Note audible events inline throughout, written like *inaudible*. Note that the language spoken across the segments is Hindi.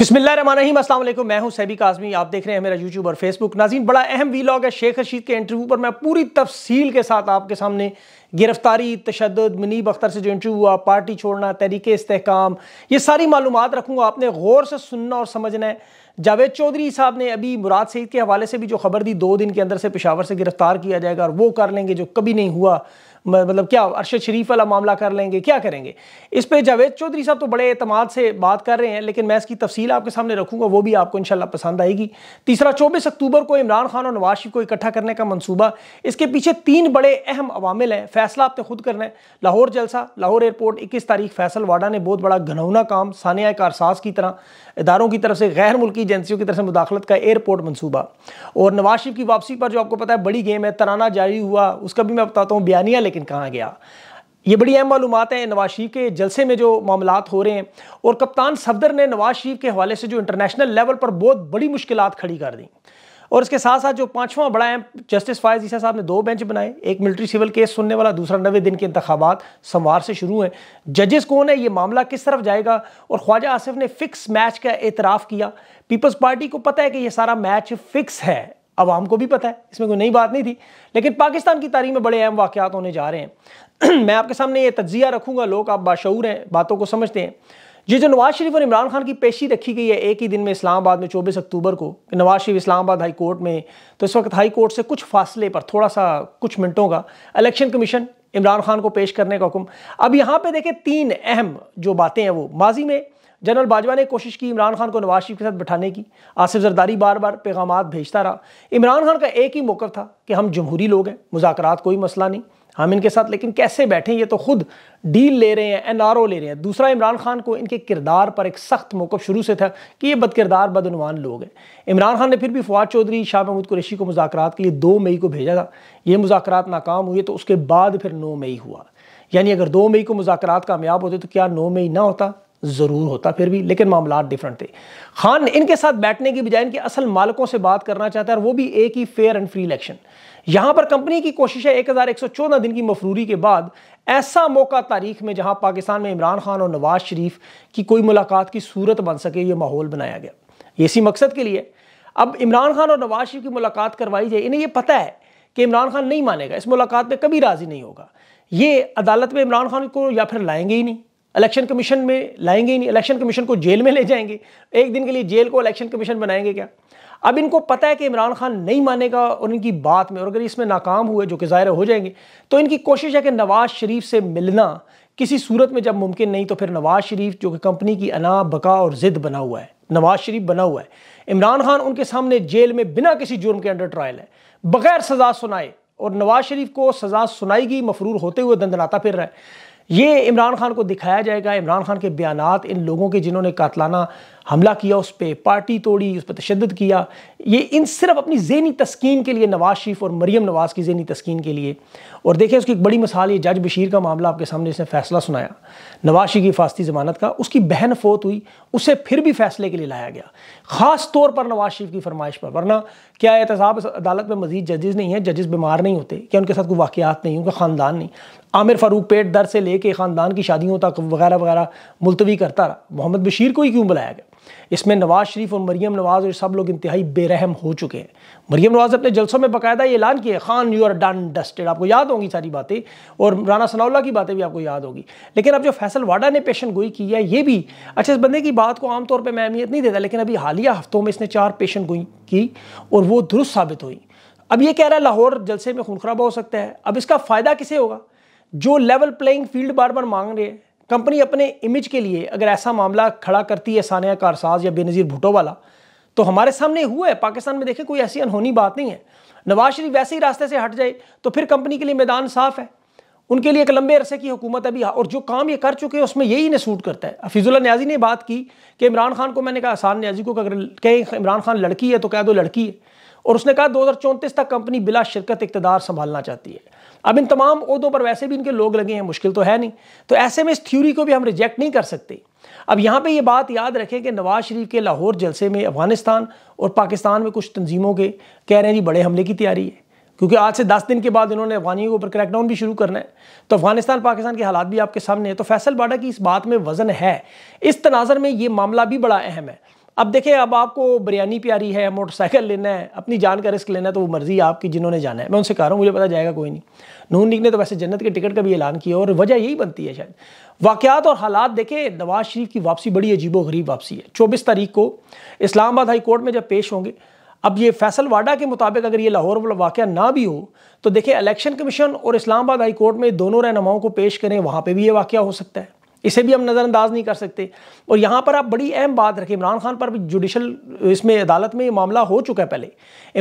बिस्मिल्लाम मैं हूं सैबी काजमी आप देख रहे हैं मेरा यूट्यूब और फेसबुक नाजीन बड़ा अहम लॉग है शेख रशीद के इंटरव्यू पर मैं पूरी तफसील के साथ आपके सामने गिरफ्तारी तशद मनीब अख्तर से जो इंटरव्यू हुआ पार्टी छोड़ना तहरीक इसकाम ये सारी मालूम रखूँगा आपने गौर से सुनना और समझना है जावेद चौधरी साहब ने अभी मुराद सईद के हवाले से भी जो खबर दी दो दिन के अंदर से पेशावर से गिरफ्तार किया जाएगा और वो कर लेंगे जो कभी नहीं हुआ मतलब क्या अरशद शरीफ वाला मामला कर लेंगे क्या करेंगे इस पर जावेद चौधरी साहब तो बड़े अतमाद से बात कर रहे हैं लेकिन मैं इसकी तफसील आपके सामने रखूंगा वो भी आपको इनशाला पसंद आएगी तीसरा चौबीस अक्टूबर को इमरान खान और नवाज शरीफ को इकट्ठा करने का मनसूबा इसके पीछे तीन बड़े अहम अवामिल हैं फैसला आपने खुद करना है लाहौर जलसा लाहौर एयरपोर्ट इक्कीस तारीख फैसल वाडा ने बहुत बड़ा घनौना काम सानिया कारसाज की तरह इदारों की तरफ से गैर मुल्की एजेंसियों की तरफ से मुदाखलत का एयरपोर्ट मनसूबा और नवाज शरीफ की वापसी पर जो आपको पता है बड़ी गेम है तराना जारी हुआ उसका भी मैं बताता हूँ बयानिया लेकिन कहाँ गया ये बड़ी अहम मालूम हैं नवाज शरीफ के जलसे में जो मामला हो रहे हैं और कप्तान सफदर ने नवाज शरीफ के हवाले से जो इंटरनेशनल लेवल पर बहुत बड़ी मुश्किल खड़ी कर दी और इसके साथ साथ जो पांचवा बड़ा अहम जस्टिस फायज ईसा साहब ने दो बेंच बनाए एक मिलिट्री सिविल केस सुनने वाला दूसरा नवे दिन के इंतबात सोमवार से शुरू हैं जजेस कौन है ये मामला किस तरफ जाएगा और ख्वाजा आसिफ ने फिक्स मैच का एतराफ़ किया पीपल्स पार्टी को पता है कि यह सारा मैच फिक्स है आवाम को भी पता है इसमें कोई नई बात नहीं थी लेकिन पाकिस्तान की तारीख में बड़े अहम वाक़ात होने जा रहे हैं *clears throat* मैं आपके सामने ये तज्जिया रखूँगा लोग आप बाशूर हैं बातों को समझते हैं ये जो नवाज शरीफ और इमरान खान की पेशी रखी गई है एक ही दिन में इस्लामाबाद में चौबीस अक्टूबर को नवाज शरीफ इस्लामाबाद हाई कोर्ट में तो इस वक्त हाई कोर्ट से कुछ फासले पर थोड़ा सा कुछ मिनटों का इलेक्शन कमीशन इमरान खान को पेश करने का हुक्म अब यहाँ पे देखें तीन अहम जो बातें हैं वो माजी में जनरल बाजवा ने कोशिश की इमरान खान को नवाज शरीफ के साथ बैठाने की आसिफ जरदारी बार बार पैगाम भेजता रहा इमरान खान का एक ही मौक़ था कि हम जमहूरी लोग हैं मुजाकर कोई मसला नहीं हम इनके साथ लेकिन कैसे बैठें ये तो खुद डील ले रहे हैं एन आर ओ ले रहे हैं दूसरा इमरान खान को इनके किरदार पर एक सख्त मौक़ शुरू से था कि ये बदकिरदार बदनवान लोग हैं इमरान खान ने फिर भी फवाद चौधरी शाह महमूद कुरेशी को मुजाकर के लिए दो मई को भेजा था ये मुजाकर नाकाम हुए तो उसके बाद फिर नौ मई हुआ यानी अगर दो मई को मुजाकर कामयाब होते तो क्या नौ मई ना होता ज़रूर होता फिर भी लेकिन मामला डिफरेंट थे खान इनके साथ बैठने की बजाय इनके असल मालिकों से बात करना चाहता है और वो भी एक ही फेयर एंड फ्री इलेक्शन यहाँ पर कंपनी की कोशिश है 1114 दिन की मफरूरी के बाद ऐसा मौका तारीख में जहाँ पाकिस्तान में इमरान खान और नवाज शरीफ की कोई मुलाकात की सूरत बन सके ये माहौल बनाया गया इसी मकसद के लिए अब इमरान खान और नवाज शरीफ की मुलाकात करवाई जाए इन्हें ये पता है कि इमरान खान नहीं मानेगा इस मुलाकात में कभी राज़ी नहीं होगा ये अदालत में इमरान खान को या फिर लाएंगे ही नहीं इलेक्शन कमीशन में लाएंगे ही नहीं इलेक्शन कमीशन को जेल में ले जाएंगे एक दिन के लिए जेल को इलेक्शन कमीशन बनाएंगे क्या अब इनको पता है कि इमरान खान नहीं मानेगा और इनकी बात में और अगर इसमें नाकाम हुए जो कि ज़ाहिर हो जाएंगे तो इनकी कोशिश है कि नवाज़ शरीफ से मिलना किसी सूरत में जब मुमकिन नहीं तो फिर नवाज़ शरीफ जो कि कंपनी की अना बका और ज़िद बना हुआ है नवाज़ शरीफ बना हुआ है इमरान खान उनके सामने जेल में बिना किसी जुर्म के अंडर ट्रायल है बगैर सज़ा सुनाए और नवाज़ शरीफ को सज़ा सुनाई गई मफरूर होते हुए दंदनाता फिर रहा है ये इमरान खान को दिखाया जाएगा इमरान खान के बयान इन लोगों के जिन्होंने कातलाना हमला किया उस पर पार्टी तोड़ी उस पर तशद किया ये इन सिर्फ अपनी जहनी तस्किन के लिए नवाज शरीफ और मरीम नवाज़ की जहनी तस्किन के लिए और देखें उसकी एक बड़ी मिसाल ये जज बशीर का मामला आपके सामने इसने फैसला सुनाया नवाज शरीफ की फास्ती ज़मानत का उसकी बहन फोत हुई उसे फिर भी फैसले के लिए लाया गया ख़ास तौर पर नवाज शरीफ की फरमाइश पर वरना क्या एहतसाब अदालत में मजीद जजेज़ नहीं है जजेज़ बीमार नहीं होते क्या उनके साथ कोई वाकियात नहीं उनका ख़ानदान नहीं आमिर फ़ारूक पेट दर से लेके ख़ानदान की शादियों तक वगैरह वगैरह मुलतवी करता रहा मोहम्मद बशीर को ही क्यों बुलाया गया इसमें नवाज़ शरीफ और मरीम नवाज़ और सब लोग इंतहाई बेरहम हो चुके हैं मरीम नवाज़ अपने जलसों में बाकायदा यह ऐलान किया Khan you are done dusted आपको याद होंगी सारी बातें और राना सनाउल्ला की बातें भी आपको याद होगी लेकिन अब जो फैसल वाडा ने पेशन गोई की है ये भी अच्छा इस बंदे की बात को आमतौर पर मैं अहमियत नहीं देता लेकिन अभी हालिया हफ्तों में इसने चार पेशन गोई की और वो दुरुस्त साबित हुई अब ये कह रहा है लाहौर जलसे में खराबा हो सकता है अब इसका फ़ायदा किसे होगा जो लेवल प्लेइंग फील्ड बार बार मांग रहे हैं कंपनी अपने इमेज के लिए अगर ऐसा मामला खड़ा करती है सानिया कारसाज या बेनज़ीर भुटो वाला तो हमारे सामने हुआ है पाकिस्तान में देखें कोई ऐसी अनहोनी बात नहीं है नवाज शरीफ वैसे ही रास्ते से हट जाए तो फिर कंपनी के लिए मैदान साफ है उनके लिए एक लंबे अरसे की हुकूमत अभी हाँ, और जो काम ये कर चुके हैं उसमें यही इन्हें सूट करता है हफीज़ुल्ला न्याजी ने बात की कि इमरान खान को मैंने कहा आसान न्याजी को अगर कहें इमरान खान लड़की है तो कह दो लड़की है और उसने कहा दो तक कंपनी बिला शिरकत इकतदार संभालना चाहती है अब इन तमाम उहदों पर वैसे भी इनके लोग लगे हैं मुश्किल तो है नहीं तो ऐसे में इस थ्यूरी को भी हम रिजेक्ट नहीं कर सकते अब यहाँ पे ये बात याद रखें कि नवाज शरीफ के लाहौर जलसे में अफगानिस्तान और पाकिस्तान में कुछ तंजीमों के कह रहे हैं जी बड़े हमले की तैयारी है क्योंकि आज से दस दिन के बाद इन्होंने अफगानियों के ऊपर क्रैकडाउन भी शुरू करना है तो अफगानिस्तान पाकिस्तान के हालात भी आपके सामने है तो फैसल बाडा की इस बात में वजन है इस तनाजर में ये मामला भी बड़ा अहम है अब देखें अब आपको बिरयानी प्यारी है मोटरसाइकिल लेना है अपनी जान का रिस्क लेना है तो वो मर्जी आपकी जिन्होंने जाना है मैं उनसे कह रहा हूँ मुझे पता जाएगा कोई नहीं नून लीग ने तो वैसे जन्नत के टिकट का भी ऐलान किया और वजह यही बनती है शायद वाक़ात और हालात देखें नवाज शरीफ की वापसी बड़ी अजीबो गरीब वापसी है चौबीस तारीख को इस्लामाबाद हाई कोर्ट में जब पेश होंगे अब ये फैसल वाडा के मुताबिक अगर ये लाहौर वाला वाक़ ना भी हो तो देखिए इलेक्शन कमीशन और इस्लामाबाद हाई कोर्ट में दोनों रहनुमाओं को पेश करें वहाँ पर भी ये वाक़ हो सकता है इसे भी हम नज़रअंदाज नहीं कर सकते और यहाँ पर आप बड़ी अहम बात रखें इमरान खान पर भी जुडिशल इसमें अदालत में ये मामला हो चुका है पहले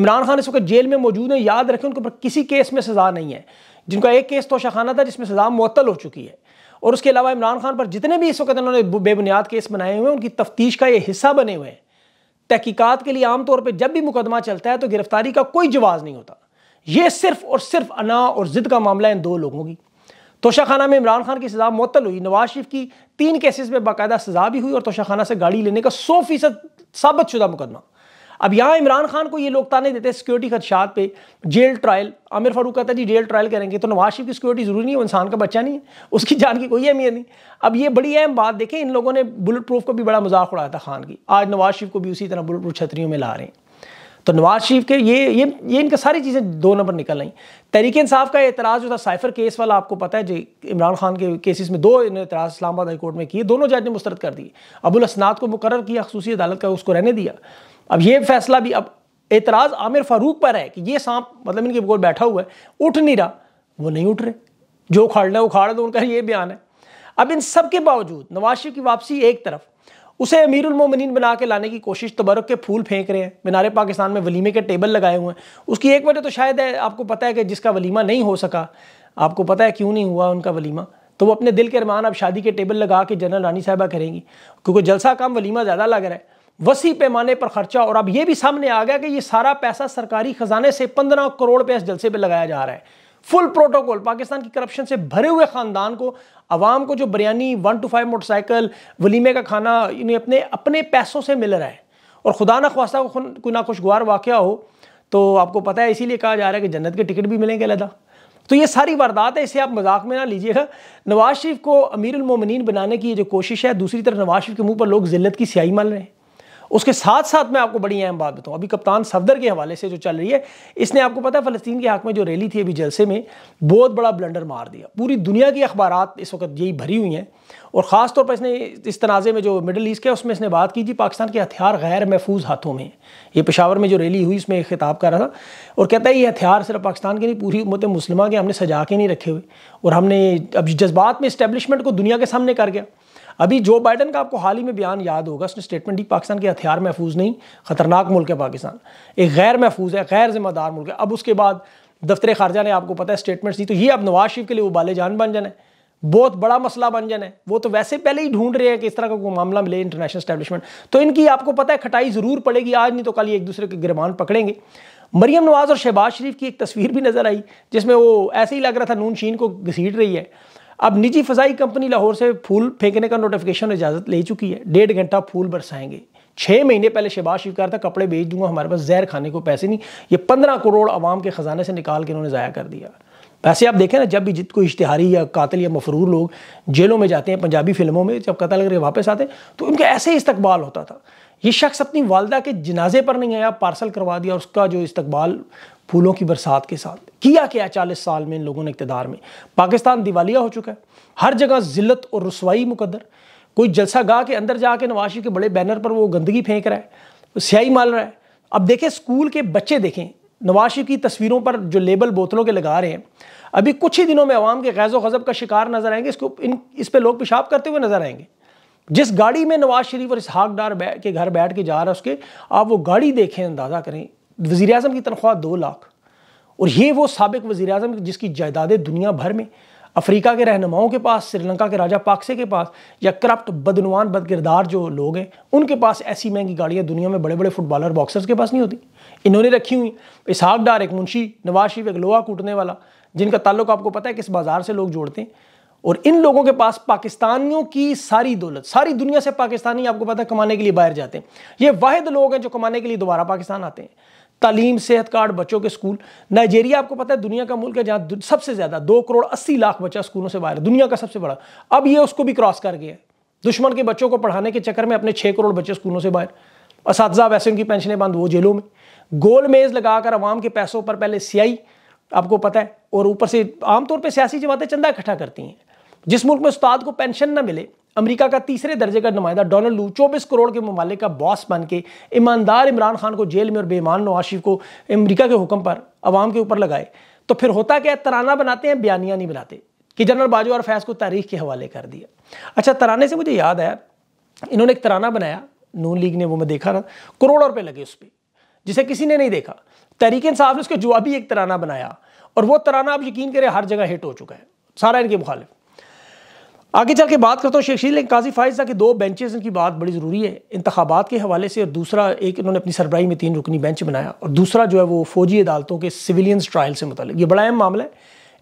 इमरान खान इस वक्त जेल में मौजूद है याद रखें उनके ऊपर किसी केस में सज़ा नहीं है जिनका एक केस तोशाखाना था जिसमें सज़ा मअतल हो चुकी है और उसके अलावा इमरान खान पर जितने भी इस वक्त इन्होंने बेबुनियाद केस बनाए हुए हैं उनकी तफ्तीश का ये हिस्सा बने हुए हैं तहकीकात के लिए आमतौर पर जब भी मुकदमा चलता है तो गिरफ्तारी का कोई जवाब नहीं होता यह सिर्फ और सिर्फ अना और ज़िद का मामला इन दो लोगों की तोशाखाना में इमरान खान की सज़ा मुतल हुई नवाज शरीफ की तीन केसेस में बाकायदा सज़ा भी हुई और तोशाखाना से गाड़ी लेने का सौ फीसद साबित शुदा मुकदमा अब यहाँ इमरान खान को ये लोग ताने देते हैं सिक्योरिटी खदशात पे जेल ट्रायल आमिर फारूक कहता है जी जेल ट्रायल करेंगे तो नवाज शरीफ की सिक्योरिटी ज़रूरी नहीं है इंसान का बच्चा नहीं है उसकी जान की कोई अहमियत नहीं अब ये बड़ी अहम बात देखें इन लोगों ने बुलेट प्रूफ को भी बड़ा मजाक उड़ाया था खान की आज नवाज शरीफ को भी उसी तरह बुलेट प्रूफ छतरियों में ला रहे हैं तो नवाज शरीफ के ये ये ये इनका सारी चीज़ें दो नंबर निकल आई तहरीक इंसाफ का एतराज़ जो था साइफर केस वाला आपको पता है जी इमरान खान के केसेस में दो एतराज़ इस्लामाबाद हाईकोर्ट में किए दोनों जज ने मुस्तरद कर दिए अबुल असनाद को मुकर किया खसूसी अदालत का उसको रहने दिया अब ये फैसला भी अब एतराज़ आमिर फारूक पर है कि ये सांप मतलब इनके बोल बैठा हुआ है उठ नहीं रहा वो नहीं उठ रहे जो उखाड़ना उखाड़ दो उनका ये बयान है अब इन सब के बावजूद नवाज की वापसी एक तरफ उसे अमीरमिन बना के लाने की कोशिश तबरक के फूल फेंक रहे हैं मीनारे पाकिस्तान में वलीमे के टेबल लगाए हुए हैं उसकी एक वजह तो शायद है आपको पता है कि जिसका वलीमा नहीं हो सका आपको पता है क्यों नहीं हुआ उनका वलीमा तो वो अपने दिल के अरमान अब शादी के टेबल लगा के जनरल रानी साहबा करेंगी क्योंकि जलसा काम वलीमा ज़्यादा लग रहा है वसी पैमाने पर खर्चा और अब यह भी सामने आ गया कि ये सारा पैसा सरकारी खजाने से पंद्रह करोड़ रुपया इस जलसे पर लगाया जा रहा है फुल प्रोटोकॉल पाकिस्तान की करप्शन से भरे हुए खानदान को आवाम को जो biryani one two five motorcycle वलीमे का खाना इन्हें अपने अपने पैसों से मिल रहा है और खुदा ना ख्वास्ता कोई ना खुशगवार वाक़ हो तो आपको पता है इसीलिए कहा जा रहा है कि जन्नत के टिकट भी मिलेंगे अलहदा तो ये सारी वारदात है इसे आप मजाक में ना लीजिएगा नवाज शरीफ को अमीर उलमोमिन बनाने की ये जो कोशिश है दूसरी तरफ नवाज शरीफ के मुंह पर लोग जिल्लत की स्याही मान रहे हैं उसके साथ साथ मैं आपको बड़ी अहम बात बताऊँ अभी कप्तान सफदर के हवाले से जो चल रही है इसने आपको पता है फ़लस्तीन के हक में जो रैली थी अभी जलसे में बहुत बड़ा ब्लंडर मार दिया पूरी दुनिया की अखबार इस वक्त यही भरी हुई हैं और ख़ास तौर पर इसने इस तनाज़े में जो मिडल ईस्ट के उसमें इसने बात की थी पाकिस्तान के हथियार गैर महफूज हाथों में ये पेशावर में जो रैली हुई इसमें खिताब कर रहा था और कहता है ये हथियार सिर्फ पाकिस्तान के नहीं पूरी उमत मुसलमान के हमने सजा के नहीं रखे हुए और हमने अब जज्बात में इस्टेबलिशमेंट को दुनिया के सामने कर गया अभी जो बाइडन का आपको हाल ही में बयान याद होगा उसने स्टेटमेंट दी पाकिस्तान के हथियार महफूज नहीं खतरनाक मुल्क है पाकिस्तान एक गैर महफूज है गैर जिम्मेदार मुल्क है अब उसके बाद दफ्तर खारजा ने आपको पता है स्टेटमेंट्स दी तो ये अब नवाज शरीफ के लिए उबाले जान बन जाना है बहुत बड़ा मसला बन जाना है वो तो वैसे पहले ही ढूंढ रहे हैं कि इस तरह का कोई मामला मिले इंटरनेशनल स्टैब्लिशमेंट तो इनकी आपको पता है खटाई ज़रूर पड़ेगी आज नहीं तो कल एक दूसरे के गिरमान पकड़ेंगे मरियम नवाज़ और शहबाज शरीफ की एक तस्वीर भी नज़र आई जिसमें वो ऐसे ही लग रहा था नून शीन को घसीट रही है अब निजी फजाई कंपनी लाहौर से फूल फेंकने का नोटिफिकेशन इजाज़त ले चुकी है डेढ़ घंटा फूल बरसाएंगे छः महीने पहले शहबाज शरीफ कहा था कपड़े बेच दूंगा हमारे पास जहर खाने को पैसे नहीं ये पंद्रह करोड़ आवाम के ख़जाने से निकाल के उन्होंने ज़ाया कर दिया वैसे आप देखें ना जब भी जित कोई इश्तिहारी या कातिल या मफरूर लोग जेलों में जाते हैं पंजाबी फिल्मों में जब कतल करके वापस आते हैं तो उनका ऐसे ही इस्तकबाल होता था ये शख्स अपनी वालदा के जनाजे पर नहीं आया पार्सल करवा दिया और उसका जो इस्तबाल फूलों की बरसात के साथ किया क्या चालीस साल में इन लोगों ने इकतदार में पाकिस्तान दिवालिया हो चुका है हर जगह जिल्लत और रसवाई मुकदर कोई जलसा गाह के अंदर जाके नवाशी के बड़े बैनर पर वो गंदगी फेंक रहा है स्याही माल रहा है अब देखें स्कूल के बच्चे देखें नवाशी की तस्वीरों पर जो लेबल बोतलों के लगा रहे हैं अभी कुछ ही दिनों में आवाम के गैज़ो गज़ब का शिकार नजर आएंगे इसको इन इस पर लोग पेशाब करते हुए नजर आएंगे जिस गाड़ी में नवाज शरीफ और इसहाक डार के घर बैठ के जा रहा है उसके आप वो गाड़ी देखें अंदाज़ा करें वज़ी अजम की तनख्वाह दो लाख और ये वो सबक वज़ी अजम जिसकी जायदादें दुनिया भर में अफ्रीका के रहनुमाओं के पास श्रीलंका के राजा पाक्से के पास या करप्ट बदनवान बदकिरदार जो लोग हैं उनके पास ऐसी महंगी गाड़ियाँ दुनिया में बड़े बड़े फुटबॉलर बॉक्सर्स के पास नहीं होती इन्होंने रखी हुई इसहाक डार एक मुंशी नवाज शरीफ एक लोहा कूटने वाला जिनका ताल्लुक आपको पता है किस बाज़ार से लोग जोड़ते हैं और इन लोगों के पास पाकिस्तानियों की सारी दौलत सारी दुनिया से पाकिस्तानी आपको पता है कमाने के लिए बाहर जाते हैं ये वाहिद लोग हैं जो कमाने के लिए दोबारा पाकिस्तान आते हैं तालीम सेहत कार्ड बच्चों के स्कूल नाइजेरिया आपको पता है दुनिया का मुल्क है जहाँ सबसे ज़्यादा दो करोड़ अस्सी लाख बच्चा स्कूलों से बाहर है दुनिया का सबसे बड़ा अब ये उसको भी क्रॉस कर गया दुश्मन के बच्चों को पढ़ाने के चक्कर में अपने छः करोड़ बच्चे स्कूलों से बाहर इस वैसे उनकी पेंशनें बंद वो जेलों में गोल मेज़ लगाकर अवाम के पैसों पर पहले सियाई आपको पता है और ऊपर से आमतौर पर सियासी जमातें चंदा इकट्ठा करती हैं जिस मुल्क में उस्ताद को पेंशन ना मिले अमेरिका का तीसरे दर्जे का नुमाइंदा डोनाल्ड लू चौबीस करोड़ के ममालिक का बॉस बन के ईमानदार इमरान खान को जेल में और बेमान नवाशिफ को अमरीका के हुक्म पर आवाम के ऊपर लगाए तो फिर होता क्या तराना बनाते हैं बयानिया नहीं बनाते कि जनरल बाजवा और फैज को तारीख के हवाले कर दिया अच्छा तराने से मुझे याद आया इन्होंने एक तराना बनाया नून लीग ने वो मैं देखा ना करोड़ों रुपये लगे उस पर जिसे किसी ने नहीं देखा तहरीक साहब ने उसके जवाबी एक तराना बनाया और वो तराना आप यकीन करें हर जगह हिट हो चुका है सारा इनके मुखालिफ आगे चल के बात करता हूँ शेख शील काजी फायजा के दो बेंचेस इनकी बात बड़ी ज़रूरी है इंतबात के हवाले से और दूसरा एक इन्होंने अपनी सरबराही में तीन रुकनी बेंच बनाया और दूसरा जो है वो फौजी अदालतों के सिविलियंस ट्रायल से मतलब ये बड़ा अहम मामला है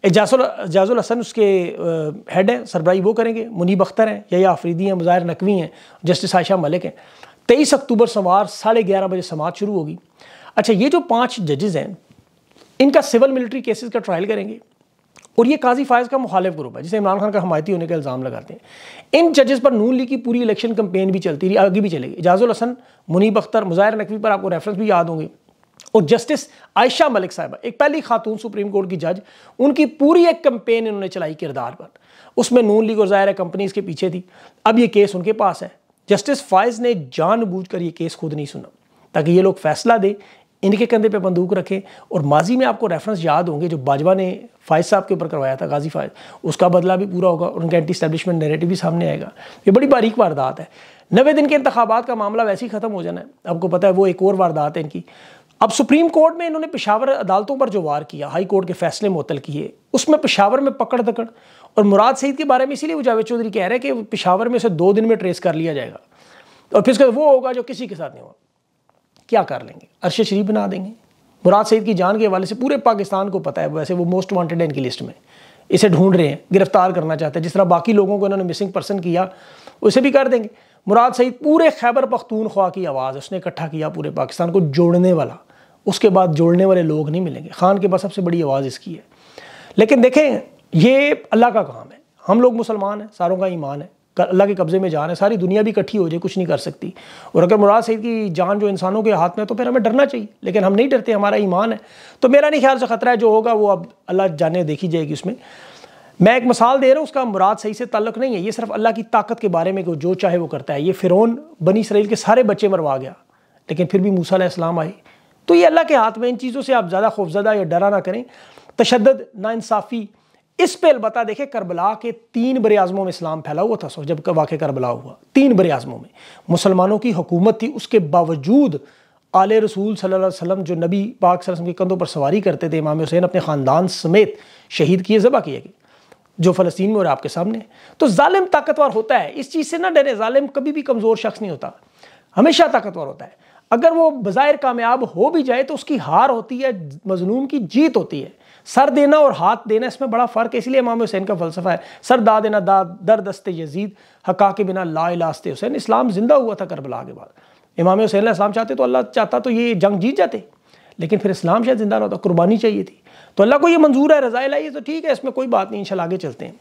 एजाजल एजाजुल हसन उसके हेड हैं सरबराही वो करेंगे मुनीब अख्तर हैं या, आफरीदी हैं मुजाहिर नकवी हैं जस्टिस आयशा मलिक हैं तेईस अक्टूबर सवार साढ़े ग्यारह बजे समात शुरू होगी अच्छा ये जो पाँच जजेज़ हैं इनका सिविल मिलिट्री केसेज का ट्रायल करेंगे और ये काजी फायज़ का मुखालिफ ग्रुप है जिसे इमरान खान का हमायती होने का इल्ज़ाम लगाते हैं इन जजेस पर नून लीग की पूरी इलेक्शन कंपेन भी चलती रही आगे भी चलेगी इजाजुल हसन मुनीब अख्तर मुजाहिर नकवी पर आपको रेफरेंस भी याद होंगे और जस्टिस आयशा मलिक साहबा एक पहली खातून सुप्रीम कोर्ट की जज उनकी पूरी एक कंपेन इन्होंने चलाई किरदार पर उसमें नून लीग और ज़ाहिर कंपनीज के पीछे थी अब ये केस उनके पास है जस्टिस फायज़ ने जानबूझकर ये केस खुद नहीं सुना ताकि ये लोग फैसला दें इनके कंधे पे बंदूक रखें और माजी में आपको रेफरेंस याद होंगे जो बाजवा ने फायज साहब के ऊपर करवाया था गाजी फायज उसका बदला भी पूरा होगा और उनका एंटी स्टैब्लिशमेंट नेरेटिव भी सामने आएगा ये बड़ी बारीक वारदात है नवे दिन के इंतबात का मामला वैसे ही ख़त्म हो जाना है आपको पता है वो एक और वारदात है इनकी अब सुप्रीम कोर्ट में इन्होंने पेशावर अदालतों पर जो वार किया हाई कोर्ट के फैसले मुतल किए उसमें पेशावर में पकड़ दकड़ और मुराद सईद के बारे में इसीलिए वो जावेद चौधरी कह रहे हैं कि पेशावर में उसे दो दिन में ट्रेस कर लिया जाएगा और फिर उसके वो होगा जो किसी के साथ नहीं हुआ क्या कर लेंगे अरशद शरीफ बना देंगे मुराद सईद की जान के हवाले से पूरे पाकिस्तान को पता है वैसे वो मोस्ट वांटेड है इनकी लिस्ट में इसे ढूंढ रहे हैं गिरफ्तार करना चाहते हैं जिस तरह बाकी लोगों को इन्होंने मिसिंग पर्सन किया उसे भी कर देंगे मुराद सईद पूरे खैबर पख्तूनख्वा की आवाज़ उसने इकट्ठा किया पूरे पाकिस्तान को जोड़ने वाला उसके बाद जोड़ने वाले लोग नहीं मिलेंगे खान के पास सबसे बड़ी आवाज़ इसकी है लेकिन देखें ये अल्लाह का काम है हम लोग मुसलमान हैं सारों का ईमान है अल्लाह के कब्ज़े में जान है सारी दुनिया भी इकट्ठी हो जाए कुछ नहीं कर सकती और अगर मुराद सईद की जान जो इंसानों के हाथ में है तो फिर हमें डरना चाहिए लेकिन हम नहीं डरते हमारा ईमान है तो मेरा नहीं ख्याल से ख़तरा है जो होगा वो अब अल्लाह जाने देखी जाएगी उसमें मैं एक मिसाल दे रहा हूँ उसका मुराद सही से ताल्लुक नहीं है ये सिर्फ अल्लाह की ताकत के बारे में जो चाहे वो करता है ये फ़िरौन बनी इसराइल के सारे बच्चे मरवा गया लेकिन फिर भी मूसा इस्लाम आए तो ये अल्लाह के हाथ में इन चीज़ों से आप ज़्यादा खौफजदा या डरा ना करें तशद इंसाफ़ी इस पे अलबत्ता देखे करबला के तीन बर आज़मों में इस्लाम फैला हुआ था जब वाक़ करबला हुआ तीन बर आज़मों में मुसलमानों की हुकूमत थी उसके बावजूद आल रसूल सल्लल्लाहु अलैहि वसल्लम जो नबी पाक सल्लम के कंधों पर सवारी करते थे इमाम हुसैन अपने ख़ानदान समेत शहीद किए जबा किए गए जो फ़लस्तीन में और आपके सामने तो ालिम ताकतवर होता है इस चीज़ से ना डरे ालिम कभी भी कमज़ोर शख्स नहीं होता हमेशा ताकतवर होता है अगर वो बज़ाहिर कामयाब हो भी जाए तो उसकी हार होती है मजलूम की जीत होती है सर देना और हाथ देना इसमें बड़ा फ़र्क है इसलिए इमाम हुसैन का फलसफा है सर दा देना दा दर दस्ते यजीद हका के बिना ला लास्ते हुसैन इस्लाम ज़िंदा हुआ था करबला के बाद इमाम हुसैन इस्लाम चाहते तो अल्लाह चाहता तो ये जंग जीत जाते लेकिन फिर इस्लाम शायद ज़िंदा ना होता कुर्बानी चाहिए थी तो अल्लाह को ये मंजूर है रज़ाई लाइए तो ठीक है इसमें कोई बात नहीं इन आगे चलते हैं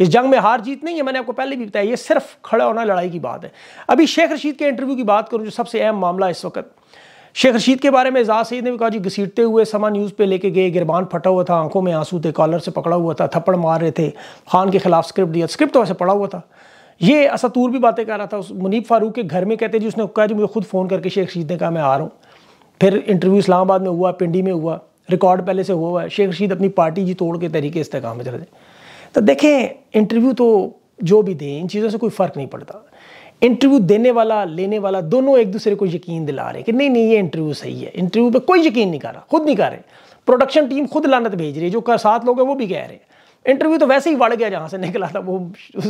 इस जंग में हार जीत नहीं है मैंने आपको पहले भी बताया ये सिर्फ खड़ा होना लड़ाई की बात है अभी शेख रशीद के इंटरव्यू की बात करूं जो सबसे अहम मामला इस वक्त शेख रशीद के बारे में एजाज सईद ने भी कहा जी घसीटते हुए समा न्यूज़ पे लेके गए गिरबान फटा हुआ था आंखों में आंसू थे कॉलर से पकड़ा हुआ था थप्पड़ मार रहे थे खान के खिलाफ स्क्रिप्ट दिया स्क्रिप्ट तो ऐसे पड़ा हुआ था ये असतूर भी बातें कर रहा था उस मुनीब फ़ारूक के घर में कहते जी उसने कहा जी मुझे खुद फ़ोन करके शेख रशीद ने कहा मैं आ रहा हूँ फिर इंटरव्यू इस्लामाबाद में हुआ पिंडी में हुआ रिकॉर्ड पहले से हुआ है शेख रशीद अपनी पार्टी जी तोड़ के तरीके इस्तेकाम में चले तो देखें इंटरव्यू तो जो भी दें इन चीज़ों से कोई फ़र्क नहीं पड़ता इंटरव्यू देने वाला लेने वाला दोनों एक दूसरे को यकीन दिला रहे कि नहीं नहीं ये इंटरव्यू सही है इंटरव्यू पे कोई यकीन नहीं कर रहा खुद नहीं कर रहे प्रोडक्शन टीम खुद लानत भेज रही है जो कर सात लोग हैं वो भी कह रहे हैं इंटरव्यू तो वैसे ही बढ़ गया जहाँ से निकला था वो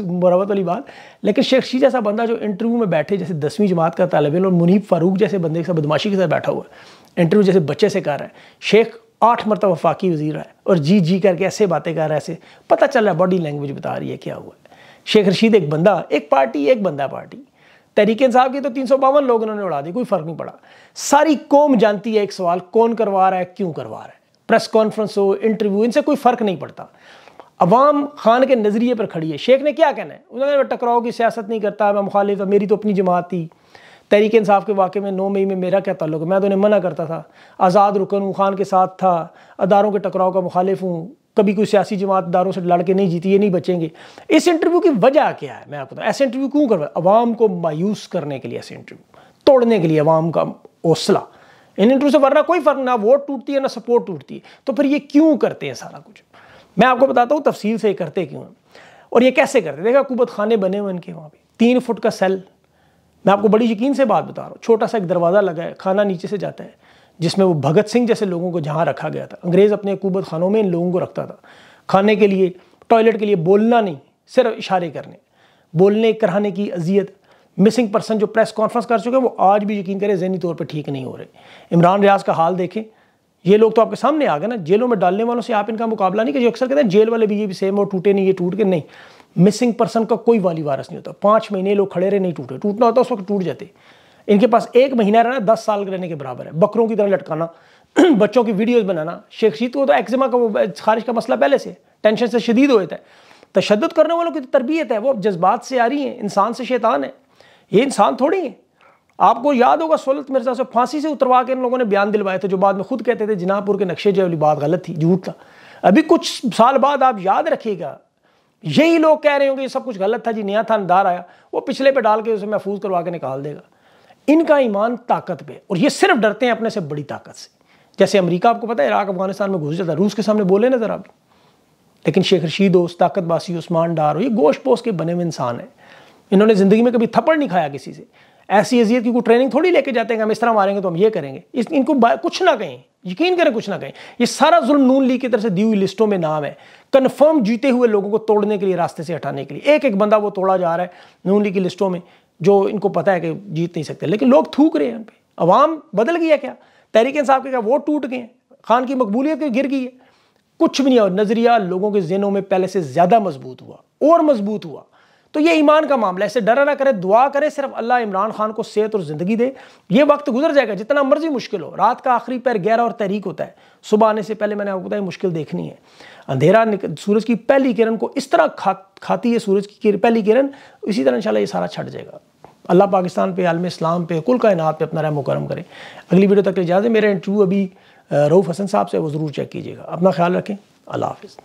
मुरावत वाली बात लेकिन शेख शी जैसा बंदा जो इंटरव्यू में बैठे जैसे दसवीं जमात का तालब और मुनीब फारूक जैसे बंदे के साथ बदमाशी के साथ बैठा हुआ है इंटरव्यू जैसे बच्चे से कर रहा है शेख आठ मरतब वफाकी वजीर है और जी जी करके ऐसे बातें कर रहा है ऐसे पता चल रहा है बॉडी लैंग्वेज बता रही है क्या हुआ शेख रशीद एक बंदा एक पार्टी एक बंदा पार्टी तरीके साहब की तो तीन सौ बावन लोग उन्होंने उड़ा दी कोई फ़र्क नहीं पड़ा सारी कौम जानती है एक सवाल कौन करवा रहा है क्यों करवा रहा है प्रेस कॉन्फ्रेंस हो इंटरव्यू इनसे कोई फ़र्क नहीं पड़ता अवाम खान के नज़रिए पर खड़ी है शेख ने क्या कहना है उन्होंने मैं टकराव की सियासत नहीं करता मैं मुखालिफ मेरी तो अपनी जमात थी तहरीक इंसाफ के वाक़े में नौ मई में मेरा क्या ताल्लुक है मैं तो उन्हें मना करता था आज़ाद रुकन हूँ खान के साथ था अदारों के टकराव का मुखालिफ हूँ कभी कोई सियासी जमातदारों से लड़ के नहीं जीती ये नहीं बचेंगे इस इंटरव्यू की वजह क्या है मैं आपको बताऊँ ऐसे इंटरव्यू क्यों करवाए अवाम को मायूस करने के लिए ऐसे इंटरव्यू तोड़ने के लिए अवाम का हौसला इन इंटरव्यू से वरना कोई फ़र्क ना वोट टूटती है ना सपोर्ट टूटती है तो फिर ये क्यों करते हैं सारा कुछ मैं आपको बताता हूँ तफसील से करते क्यों हैं और ये कैसे करते देखा कुबत खाने बने हुए इनके वहाँ पर तीन फुट का सेल मैं आपको बड़ी यकीन से बात बता रहा हूँ छोटा सा एक दरवाज़ा लगा है खाना नीचे से जाता है जिसमें वो भगत सिंह जैसे लोगों को जहाँ रखा गया था अंग्रेज़ अपने हुकूमत खानों में इन लोगों को रखता था खाने के लिए टॉयलेट के लिए बोलना नहीं सिर्फ इशारे करने बोलने कराने की अजियत मिसिंग पर्सन जो प्रेस कॉन्फ्रेंस कर चुके हैं वो आज भी यकीन करें जहनी तौर पर ठीक नहीं हो रहे इमरान रियाज का हाल देखें ये लोग तो आपके सामने आ गए ना जेलों में डालने वालों से आप इनका मुकाबला नहीं जो अक्सर कहते हैं जेल वाले भी ये भी सेम और टूटे नहीं ये टूट के नहीं मिसिंग पर्सन का कोई वाली वारस नहीं होता पाँच महीने लोग खड़े रहे नहीं टूटे टूटना होता उस वक्त टूट जाते इनके पास एक महीना रहना दस साल रहने के बराबर है बकरों की तरह लटकाना *clears throat* बच्चों की वीडियोस बनाना शेख शीत को तो एक्जिमा का वो का मसला पहले से टेंशन से शदीद हो जाता है तशद करने वालों की तो तरबियत है वो अब जज्बात से आ रही है इंसान से शैतान है ये इंसान थोड़ी है आपको याद होगा सोलत मिर्जा से फांसी से उतरवा के इन लोगों ने बयान दिलवाए थे जो बाद में खुद कहते थे जिनापुर के नक्शे जो बात गलत थी झूठ था अभी कुछ साल बाद आप याद रखिएगा यही लोग कह रहे होंगे ये सब कुछ गलत था जी नया था अंधार आया वो पिछले पे डाल के उसे महफूज करवा के निकाल देगा इनका ईमान ताकत पे और ये सिर्फ डरते हैं अपने से बड़ी ताकत से जैसे अमेरिका आपको पता है इराक अफगानिस्तान में घुस जाता रूस के सामने बोले ना ज़रा भी लेकिन शेख रशीद हो ताकत बासी उस्मान डार हो ये गोश पोश के बने हुए इंसान हैं इन्होंने ज़िंदगी में कभी थप्पड़ नहीं खाया किसी से ऐसी अजियत की कोई ट्रेनिंग थोड़ी लेके जाते हैं हम इस तरह मारेंगे तो हम ये करेंगे इस इनको कुछ ना कहें यकीन करें कुछ ना कहें ये सारा जुल्म नून लीग की तरफ से दी हुई लिस्टों में नाम है कन्फर्म जीते हुए लोगों को तोड़ने के लिए रास्ते से हटाने के लिए एक एक बंदा वो तोड़ा जा रहा है नून लीग की लिस्टों में जो इनको पता है कि जीत नहीं सकते लेकिन लोग थूक रहे हैं उन पर अवाम बदल गया क्या तहरीक साहब के क्या वोट टूट गए हैं खान की मकबूलियत गिर गई है कुछ भी नहीं और नज़रिया लोगों के जहनों में पहले से ज़्यादा मजबूत हुआ और मजबूत हुआ तो ये ईमान का मामला ऐसे डरा ना करे दुआ करे सिर्फ अल्लाह इमरान खान को सेहत और ज़िंदगी दे ये वक्त गुजर जाएगा जितना मर्जी मुश्किल हो रात का आखिरी पैर गहरा और तहरीक होता है सुबह आने से पहले मैंने आपको बताया मुश्किल देखनी है अंधेरा सूरज की पहली किरण को इस तरह खा खाती है सूरज की पहली किरण इसी तरह इंशाल्लाह ये सारा छट जाएगा अल्लाह पाकिस्तान पे आलम इस्लाम पे कुल कायनात पे अपना रहम करम करें अगली वीडियो तक ले जाते मेरा इंटरव्यू अभी रऊफ़ हसन साहब से वो ज़रूर चेक कीजिएगा अपना ख्याल रखें अल्लाह हाफिज़